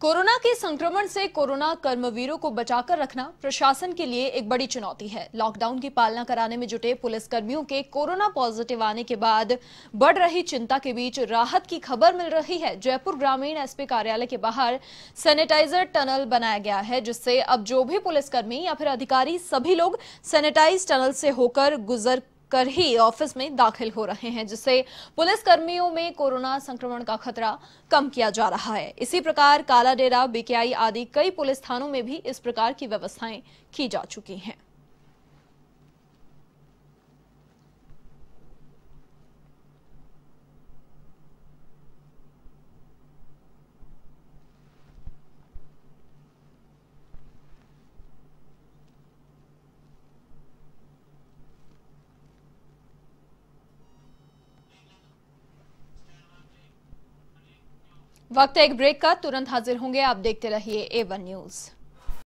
corona के संक्रमण से कोरोना कर्मवीरों को बचाकर रखना प्रशासन के लिए एक बड़ी चुनौती है लॉकडाउन की पालना कराने में जुटे पुलिस कर्मियों के कोरोना पॉजिटिव आने के बाद बढ़ रही चिंता के बीच राहत की खबर मिल रही है जयपुर ग्रामीण एसपी कार्यालय के बाहर सैनिटाइजर टनल बनाया गया है जिससे अब जो भी पुलिसकर्मी या फिर अधिकारी सभी लोग सैनिटाइज टनल से होकर गुजर कर ही ऑफिस में दाखिल हो रहे हैं जिससे पुलिस कर्मियों में कोरोना संक्रमण का खतरा कम किया जा रहा है इसी प्रकार काला डेरा बीके आदि कई पुलिस थानों में भी इस प्रकार की व्यवस्थाएं की जा चुकी हैं वक्त है एक ब्रेक का तुरंत हाजिर होंगे आप देखते रहिए ए वन न्यूज़